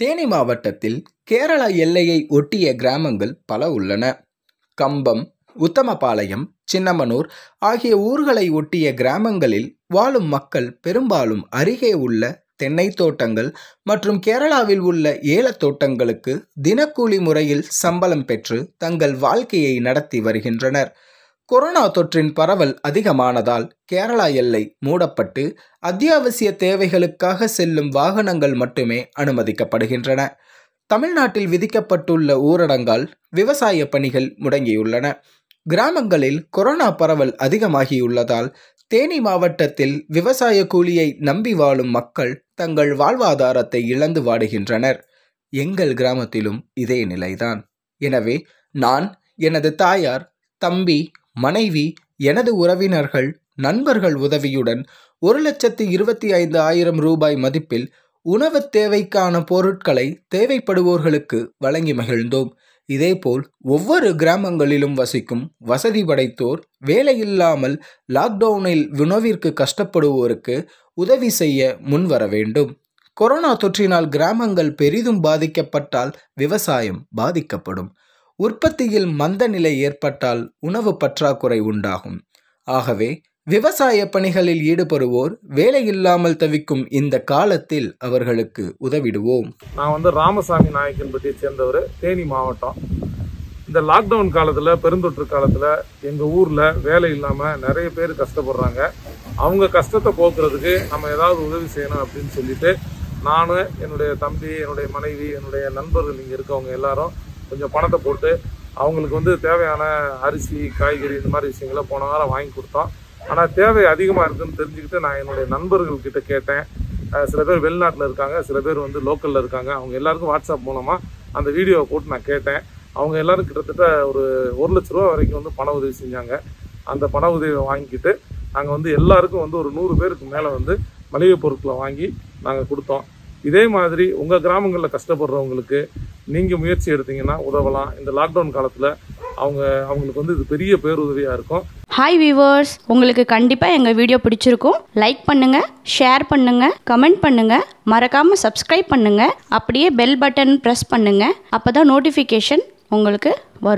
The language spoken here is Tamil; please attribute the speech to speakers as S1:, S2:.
S1: தேனி மாவட்டத்தில் கேரளா எல்லையை ஒட்டிய கிராமங்கள் பல உள்ளன கம்பம் உத்தமபாளையம் சின்னமனூர் ஆகிய ஊர்களை ஒட்டிய கிராமங்களில் வாழும் மக்கள் பெரும்பாலும் அருகே உள்ள தென்னை தோட்டங்கள் மற்றும் கேரளாவில் உள்ள ஏலத்தோட்டங்களுக்கு தினக்கூலி முறையில் சம்பளம் பெற்று தங்கள் வாழ்க்கையை நடத்தி வருகின்றனர் கொரோனா தொற்றின் பரவல் அதிகமானதால் கேரளா எல்லை மூடப்பட்டு அத்தியாவசிய தேவைகளுக்காக செல்லும் வாகனங்கள் மட்டுமே அனுமதிக்கப்படுகின்றன தமிழ்நாட்டில் விதிக்கப்பட்டுள்ள ஊரடங்கால் விவசாய பணிகள் முடங்கியுள்ளன கிராமங்களில் கொரோனா பரவல் அதிகமாகியுள்ளதால் தேனி மாவட்டத்தில் விவசாய கூலியை நம்பி வாழும் மக்கள் தங்கள் வாழ்வாதாரத்தை இழந்து வாடுகின்றனர் எங்கள் கிராமத்திலும் இதே நிலைதான் எனவே நான் எனது தாயார் தம்பி மனைவி எனது உறவினர்கள் நண்பர்கள் உதவியுடன் ஒரு லட்சத்து இருபத்தி ஐந்து ஆயிரம் ரூபாய் மதிப்பில் உணவு தேவைக்கான பொருட்களை தேவைப்படுவோர்களுக்கு வழங்கி மகிழ்ந்தோம் இதேபோல் ஒவ்வொரு கிராமங்களிலும் வசிக்கும் வசதி படைத்தோர் வேலையில்லாமல் லாக்டவுனில் உணவிற்கு கஷ்டப்படுவோருக்கு உதவி செய்ய முன்வர வேண்டும் கொரோனா தொற்றினால் கிராமங்கள் பெரிதும் பாதிக்கப்பட்டால் விவசாயம் பாதிக்கப்படும் உற்பத்தியில் மந்த நிலை ஏற்பட்டால் உணவு பற்றாக்குறை உண்டாகும் ஆகவே விவசாய பணிகளில் ஈடுபடுவோர் வேலையில்லாமல் தவிக்கும் இந்த காலத்தில் அவர்களுக்கு உதவிடுவோம் நான்
S2: வந்து ராமசாமி நாயக்கன் நாயக்கன்பட்டியை சேர்ந்தவர் தேனி மாவட்டம் இந்த லாக்டவுன் காலத்தில் பெருந்தொற்று காலத்தில் எங்கள் ஊரில் வேலை இல்லாமல் நிறைய பேர் கஷ்டப்படுறாங்க அவங்க கஷ்டத்தை போக்குறதுக்கு நம்ம ஏதாவது உதவி செய்யணும் அப்படின்னு சொல்லிட்டு நான் என்னுடைய தம்பி என்னுடைய மனைவி என்னுடைய நண்பர்கள் இங்கே இருக்கவங்க எல்லாரும் கொஞ்சம் பணத்தை போட்டு அவங்களுக்கு வந்து தேவையான அரிசி காய்கறி இந்த மாதிரி விஷயங்களை போன வாரம் வாங்கி கொடுத்தோம் ஆனால் தேவை அதிகமாக இருக்குதுன்னு தெரிஞ்சுக்கிட்டு நான் என்னுடைய நண்பர்கள்கிட்ட கேட்டேன் சில பேர் வெளிநாட்டில் இருக்காங்க சில பேர் வந்து லோக்கலில் இருக்காங்க அவங்க எல்லாருக்கும் வாட்ஸ்அப் மூலமாக அந்த வீடியோவை போட்டு நான் கேட்டேன் அவங்க எல்லாரும் கிட்டத்தட்ட ஒரு ஒரு லட்ச ரூபா வரைக்கும் வந்து பண உதவி செஞ்சாங்க அந்த பண உதவியை வாங்கிக்கிட்டு நாங்கள் வந்து எல்லாருக்கும் வந்து ஒரு நூறு பேருக்கு மேலே வந்து மளிகை பொருட்களை வாங்கி நாங்கள் கொடுத்தோம் இதே மாதிரி உங்கள் கிராமங்களில் கஷ்டப்படுறவங்களுக்கு நீங்கள் முயற்சி எடுத்தீங்கன்னா உதவலாம் இந்த லாக்டவுன் காலத்தில் அவங்க அவங்களுக்கு வந்து இது பெரிய பேருதவியாக இருக்கும்
S1: ஹாய் வியூவர்ஸ் உங்களுக்கு கண்டிப்பாக எங்கள் வீடியோ பிடிச்சிருக்கும் லைக் பண்ணுங்கள் ஷேர் பண்ணுங்கள் கமெண்ட் பண்ணுங்கள் மறக்காமல் சப்ஸ்கிரைப் பண்ணுங்கள் அப்படியே பெல் பட்டன் ப்ரெஸ் பண்ணுங்கள் அப்போ தான் நோட்டிஃபிகேஷன் உங்களுக்கு வரும்